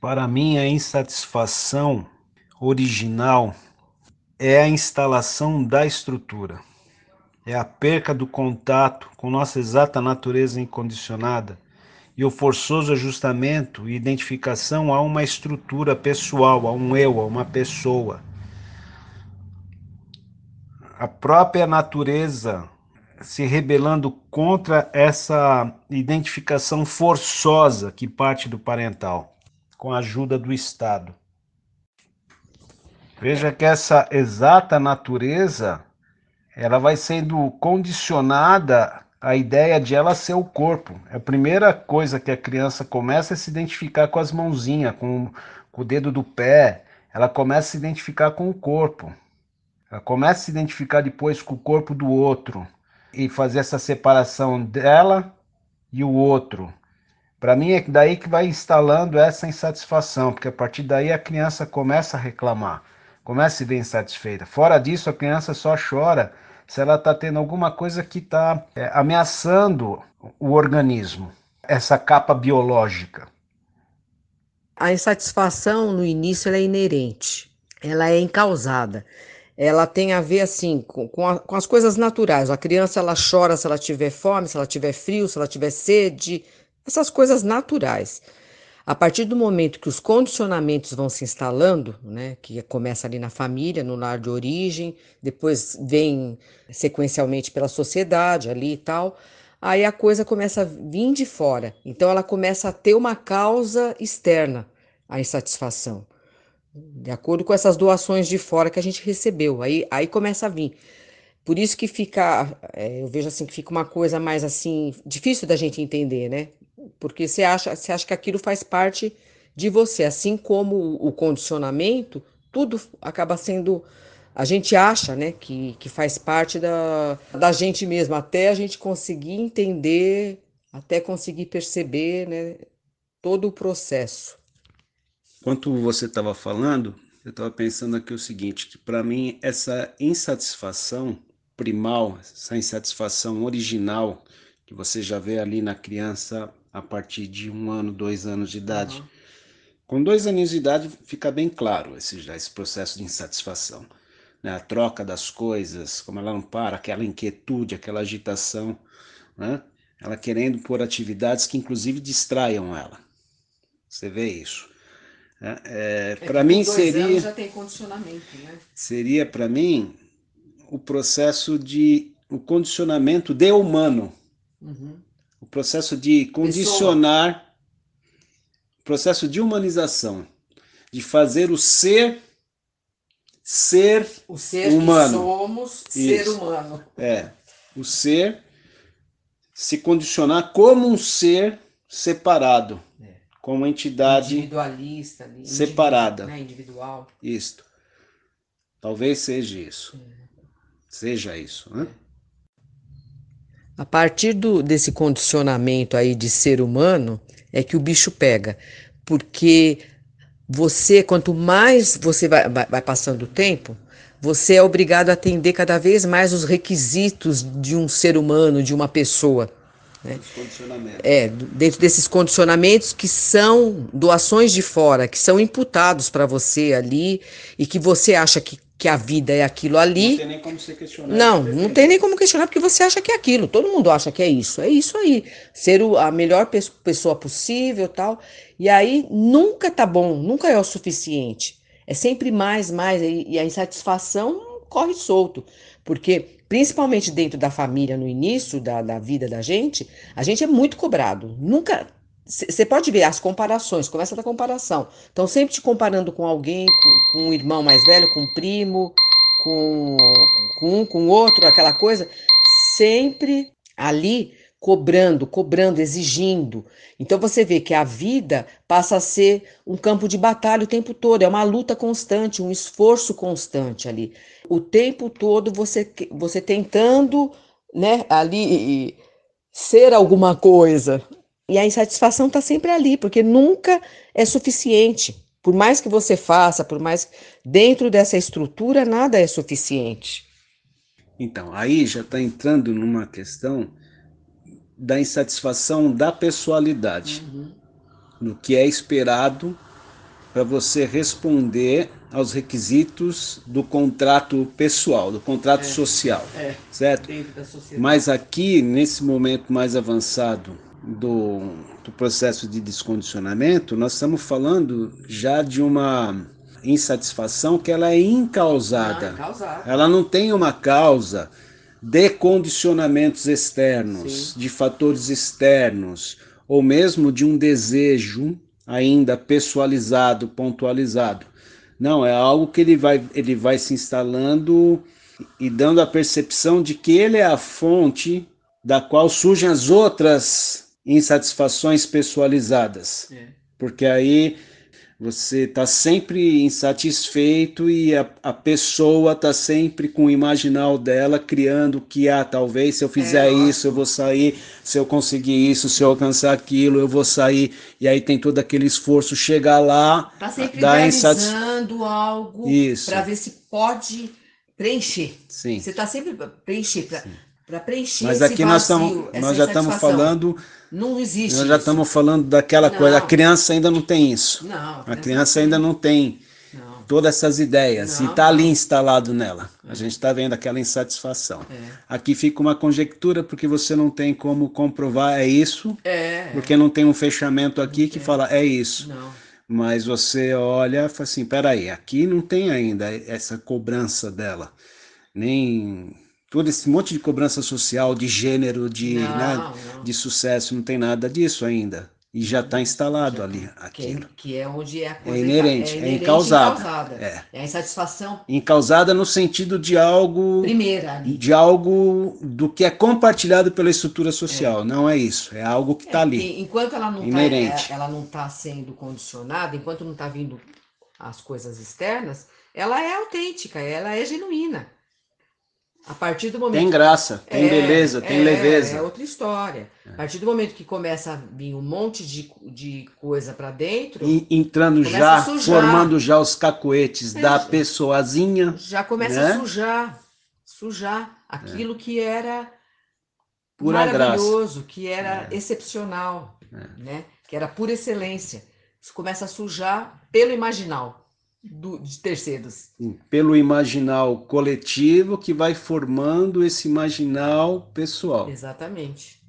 Para mim, a insatisfação original é a instalação da estrutura, é a perca do contato com nossa exata natureza incondicionada e o forçoso ajustamento e identificação a uma estrutura pessoal, a um eu, a uma pessoa. A própria natureza se rebelando contra essa identificação forçosa que parte do parental, com a ajuda do Estado. Veja que essa exata natureza ela vai sendo condicionada à ideia de ela ser o corpo. É a primeira coisa que a criança começa é se identificar com as mãozinhas, com, com o dedo do pé. Ela começa a se identificar com o corpo. Ela começa a se identificar depois com o corpo do outro e fazer essa separação dela e o outro. Para mim é daí que vai instalando essa insatisfação, porque a partir daí a criança começa a reclamar, começa a se ver insatisfeita. Fora disso, a criança só chora se ela está tendo alguma coisa que está é, ameaçando o organismo, essa capa biológica. A insatisfação no início é inerente, ela é encausada ela tem a ver assim com, com, a, com, as coisas naturais. A criança ela chora se ela tiver fome, se ela tiver frio, se ela tiver sede, essas coisas naturais. A partir do momento que os condicionamentos vão se instalando, né, que começa ali na família, no lar de origem, depois vem sequencialmente pela sociedade ali e tal, aí a coisa começa a vir de fora. Então ela começa a ter uma causa externa à insatisfação de acordo com essas doações de fora que a gente recebeu. Aí, aí começa a vir. Por isso que fica, é, eu vejo assim que fica uma coisa mais assim difícil da gente entender, né? Porque você acha, você acha que aquilo faz parte de você, assim como o condicionamento, tudo acaba sendo a gente acha, né, que, que faz parte da, da gente mesmo, até a gente conseguir entender, até conseguir perceber, né, todo o processo. Enquanto você estava falando, eu estava pensando aqui o seguinte, que para mim essa insatisfação primal, essa insatisfação original que você já vê ali na criança a partir de um ano, dois anos de idade. Uhum. Com dois anos de idade fica bem claro esse, já, esse processo de insatisfação. Né? A troca das coisas, como ela não para, aquela inquietude, aquela agitação, né? ela querendo pôr atividades que inclusive distraiam ela. Você vê isso. Né? É, é para mim dois seria. Anos já tem condicionamento, né? Seria para mim o processo de o condicionamento de humano, uhum. o processo de condicionar, Pessoa. processo de humanização, de fazer o ser ser o ser humano. somos ser Isso. humano. É, o ser se condicionar como um ser separado. É como entidade individualista, ali, separada. Né, individual. Isto. Talvez seja isso. É. Seja isso, né? A partir do, desse condicionamento aí de ser humano é que o bicho pega, porque você, quanto mais você vai, vai, vai passando o tempo, você é obrigado a atender cada vez mais os requisitos de um ser humano, de uma pessoa. Né? É, é dentro desses condicionamentos que são doações de fora, que são imputados para você ali e que você acha que, que a vida é aquilo ali. Não tem nem como questionar. Não, não tem nem como questionar porque você acha que é aquilo. Todo mundo acha que é isso. É isso aí. Ser o, a melhor pe pessoa possível tal. E aí nunca tá bom, nunca é o suficiente. É sempre mais, mais. E, e a insatisfação corre solto. Porque, principalmente dentro da família, no início da, da vida da gente, a gente é muito cobrado. Nunca. Você pode ver as comparações, começa da comparação. Então, sempre te comparando com alguém, com, com um irmão mais velho, com um primo, com, com um, com outro, aquela coisa. Sempre ali cobrando, cobrando, exigindo. Então você vê que a vida passa a ser um campo de batalha o tempo todo, é uma luta constante, um esforço constante ali. O tempo todo você você tentando, né, ali ser alguma coisa. E a insatisfação está sempre ali, porque nunca é suficiente. Por mais que você faça, por mais dentro dessa estrutura, nada é suficiente. Então, aí já está entrando numa questão da insatisfação da pessoalidade, uhum. no que é esperado para você responder aos requisitos do contrato pessoal, do contrato é, social, é, certo? Mas aqui, nesse momento mais avançado do, do processo de descondicionamento, nós estamos falando já de uma insatisfação que ela é incausada. é ela não tem uma causa de condicionamentos externos, Sim. de fatores externos, ou mesmo de um desejo ainda pessoalizado, pontualizado. Não, é algo que ele vai, ele vai se instalando e dando a percepção de que ele é a fonte da qual surgem as outras insatisfações pessoalizadas. É. Porque aí você está sempre insatisfeito e a, a pessoa está sempre com o imaginal dela, criando que, ah, talvez se eu fizer é, isso, eu vou sair, se eu conseguir isso, se eu alcançar aquilo, eu vou sair. E aí tem todo aquele esforço chegar lá. Está sempre dá insatis... algo para ver se pode preencher. Sim. Você está sempre preencher. Pra... Sim para preencher Mas aqui vazio, nós, nós já estamos falando. Não existe. Nós já isso. estamos falando daquela não. coisa. A criança ainda não tem isso. Não. A criança ainda não tem todas essas ideias. Não. E está ali instalado nela. A é. gente está vendo aquela insatisfação. É. Aqui fica uma conjectura, porque você não tem como comprovar é isso. É. Porque não tem um fechamento aqui que é. fala é isso. Não mas você olha e fala assim, peraí, aqui não tem ainda essa cobrança dela, nem todo esse monte de cobrança social, de gênero, de, não, né, não. de sucesso, não tem nada disso ainda. E já está instalado já, ali aquilo. Que, que, é onde é a é coisa. É inerente, é, é encausada. É. é. a insatisfação. Encausada no sentido de algo. Primeira. Né? De algo do que é compartilhado pela estrutura social. É. Não é isso. É algo que está é, ali. Enquanto ela não está é, ela não tá sendo condicionada, enquanto não está vindo as coisas externas, ela é autêntica, ela é genuína. A partir do momento. Tem graça, tem é, beleza, tem é, leveza. É outra história. A partir do momento que começa a vir um monte de, de coisa para dentro. E entrando já, formando já os cacoetes é, da pessoazinha. Já começa né? a sujar. Sujar aquilo é. que era Pura maravilhoso, graça. que era é. excepcional, é. né? que era por excelência. Isso começa a sujar pelo imaginal do, de terceiros. pelo imaginal coletivo que vai formando esse imaginal pessoal. Exatamente.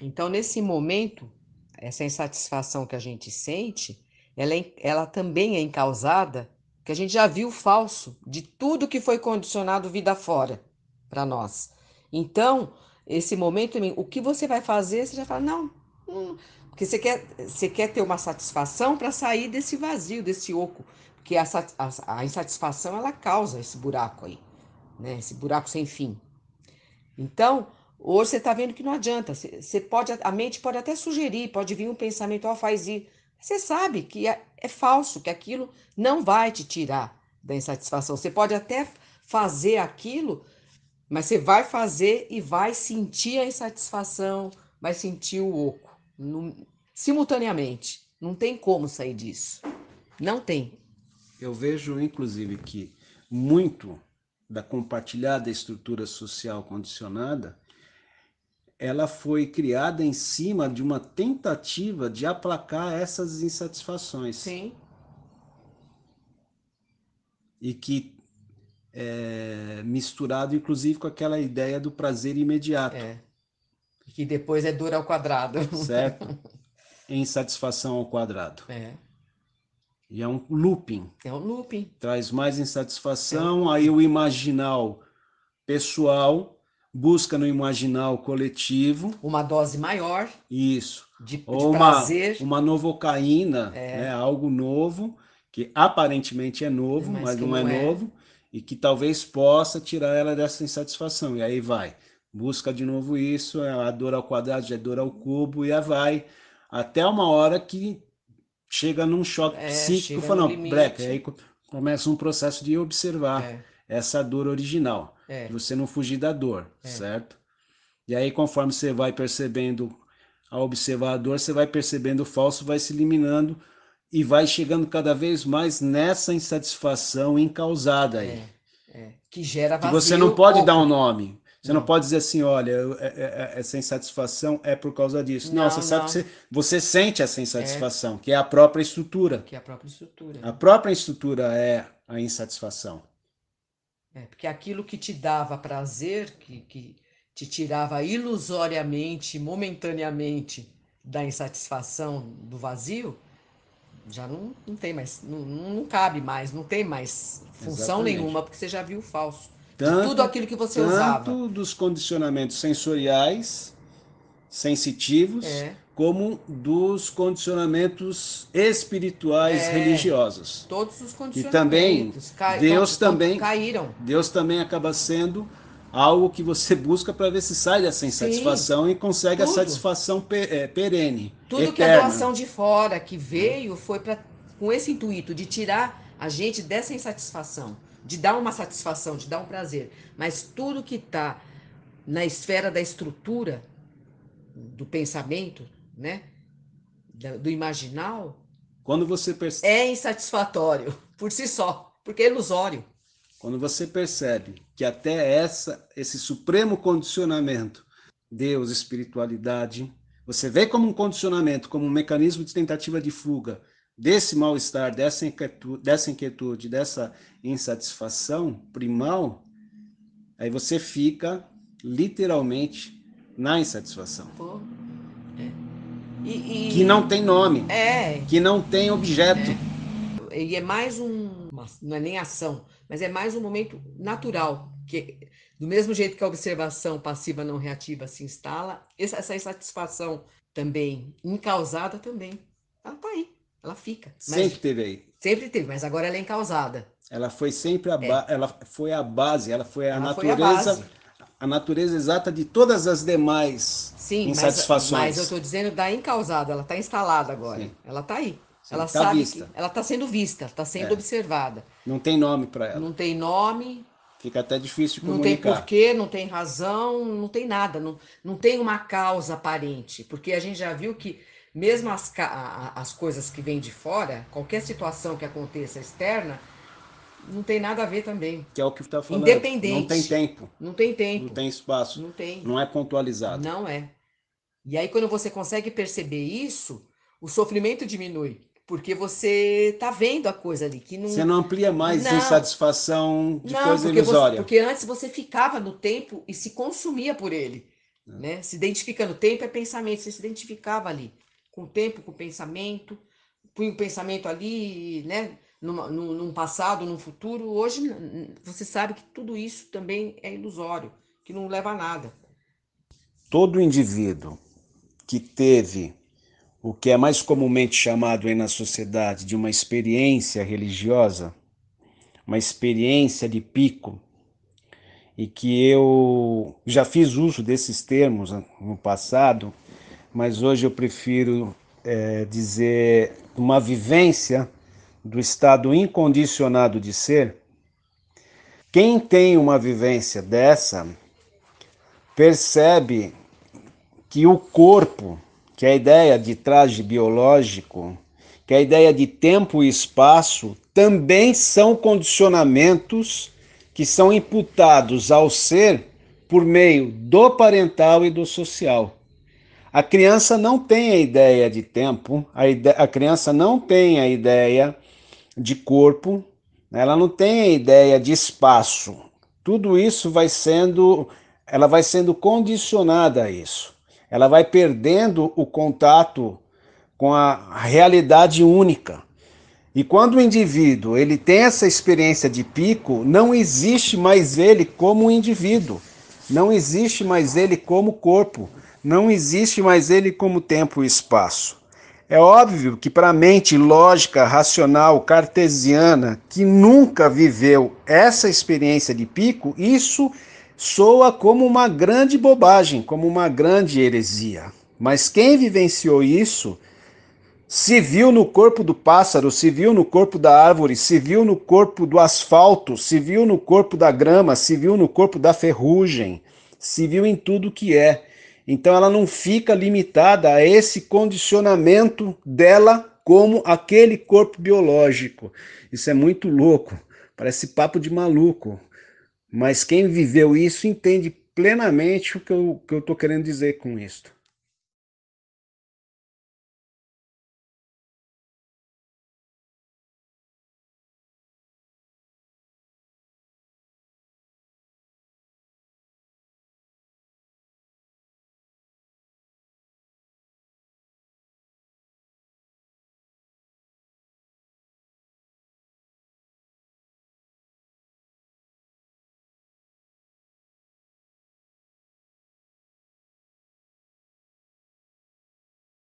Então, nesse momento, essa insatisfação que a gente sente, ela, é, ela também é encausada, que a gente já viu falso, de tudo que foi condicionado vida fora para nós. Então, esse momento, o que você vai fazer, você já fala, não, hum, porque você quer, você quer ter uma satisfação para sair desse vazio, desse oco. Porque a, a, a, insatisfação ela causa esse buraco aí, né? Esse buraco sem fim. Então, hoje você está vendo que não adianta. Você, você, pode, a mente pode até sugerir, pode vir um pensamento, ó, faz ir. Você sabe que é, é falso, que aquilo não vai te tirar da insatisfação. Você pode até fazer aquilo, mas você vai fazer e vai sentir a insatisfação, vai sentir o oco no, simultaneamente. Não tem como sair disso. Não tem. Eu vejo, inclusive, que muito da compartilhada estrutura social condicionada ela foi criada em cima de uma tentativa de aplacar essas insatisfações. Sim. E que é misturado, inclusive, com aquela ideia do prazer imediato. É que depois é dura ao quadrado. Certo. É insatisfação ao quadrado. É. E é um looping. É um looping. Traz mais insatisfação, é aí o imaginal pessoal busca no imaginal coletivo uma dose maior. Isso. De, ou de prazer. Uma, uma novocaína, é. né, algo novo, que aparentemente é novo, mas, mas não, não é, é novo, e que talvez possa tirar ela dessa insatisfação. E aí vai busca de novo isso, a é dor ao quadrado é dor ao cubo, e aí vai até uma hora que chega num choque é, psíquico, fala, não, aí começa um processo de observar é. essa dor original, é. você não fugir da dor, é. certo? E aí, conforme você vai percebendo a observar a dor, você vai percebendo o falso, vai se eliminando e vai chegando cada vez mais nessa insatisfação encausada aí. É, é. Que gera vazio. Que você não pode ou... dar um nome. Você não pode dizer assim, olha, é, é, é, essa insatisfação é por causa disso. Não, não você não. sabe que você, você, sente essa insatisfação, é, que é a própria estrutura. Que é a própria estrutura. A própria estrutura é a insatisfação. É, porque aquilo que te dava prazer, que, que te tirava ilusoriamente, momentaneamente da insatisfação, do vazio, já não, não tem mais, não, não cabe mais, não tem mais função Exatamente. nenhuma, porque você já viu o falso. Tanto, Tudo aquilo que você tanto usava. Tanto dos condicionamentos sensoriais, sensitivos, é. como dos condicionamentos espirituais é. religiosos. Todos os condicionamentos. E também, Deus todos, também, caíram. Deus também acaba sendo algo que você busca para ver se sai dessa insatisfação Sim, e consegue tudo. a satisfação é, perene. Tudo eterna. que a doação de fora que veio foi com esse intuito de tirar a gente dessa insatisfação de dar uma satisfação, de dar um prazer. Mas tudo que está na esfera da estrutura, do pensamento, né? Do imaginal. Quando você percebe. É insatisfatório, por si só, porque é ilusório. Quando você percebe que até essa, esse supremo condicionamento, Deus, espiritualidade, você vê como um condicionamento, como um mecanismo de tentativa de fuga, desse mal-estar, dessa inquietude, dessa inquietude, dessa insatisfação primal, aí você fica literalmente na insatisfação. Pô, é. e, e... Que não tem nome, é. que não tem objeto. É. E é mais um, não é nem ação, mas é mais um momento natural, que do mesmo jeito que a observação passiva não reativa se instala, essa insatisfação também, incausada também, ela está aí. Ela fica. Sempre teve aí. Sempre teve, mas agora ela é encausada. Ela foi sempre a, ba... é. ela foi a base, ela foi a ela natureza. Foi a, a, natureza exata de todas as demais Sim, insatisfações. Mas, mas eu estou dizendo da encausada, ela está instalada agora. Sim. Ela está aí. Sim, tá ela tá sabe vista. ela está sendo vista, está sendo é. observada. Não tem nome para ela. Não tem nome. Fica até difícil comunicar. Não tem porquê, não tem razão, não tem nada. Não, não tem uma causa aparente. Porque a gente já viu que mesmo as, as coisas que vêm de fora, qualquer situação que aconteça externa, não tem nada a ver também. Que é o que está falando. Independente. Não tem tempo. Não tem tempo. Não tem espaço. Não tem. Não é pontualizado. Não é. E aí, quando você consegue perceber isso, o sofrimento diminui. Porque você está vendo a coisa ali. que não... Você não amplia mais não. insatisfação de não, coisa porque ilusória. Você, porque antes você ficava no tempo e se consumia por ele. É. Né? Se identifica no tempo é pensamento, você se identificava ali com o tempo, com o pensamento, põe o pensamento ali, né, num, num passado, num futuro. Hoje você sabe que tudo isso também é ilusório, que não leva a nada. Todo indivíduo que teve o que é mais comumente chamado aí na sociedade de uma experiência religiosa, uma experiência de pico, e que eu já fiz uso desses termos no passado, mas hoje eu prefiro é, dizer uma vivência do estado incondicionado de ser. Quem tem uma vivência dessa percebe que o corpo, que a ideia de traje biológico, que a ideia de tempo e espaço também são condicionamentos que são imputados ao ser por meio do parental e do social. A criança não tem a ideia de tempo, a, ideia, a criança não tem a ideia de corpo, ela não tem a ideia de espaço. Tudo isso vai sendo, ela vai sendo condicionada a isso. Ela vai perdendo o contato com a realidade única. E quando o indivíduo ele tem essa experiência de pico, não existe mais ele como indivíduo, não existe mais ele como corpo, não existe mais ele como tempo e espaço. É óbvio que para a mente lógica, racional, cartesiana, que nunca viveu essa experiência de pico, isso soa como uma grande bobagem, como uma grande heresia. Mas quem vivenciou isso, se viu no corpo do pássaro, se viu no corpo da árvore, se viu no corpo do asfalto, se viu no corpo da grama, se viu no corpo da ferrugem, se viu em tudo que é. Então ela não fica limitada a esse condicionamento dela como aquele corpo biológico. Isso é muito louco, parece papo de maluco. Mas quem viveu isso entende plenamente o que eu estou que eu querendo dizer com isso.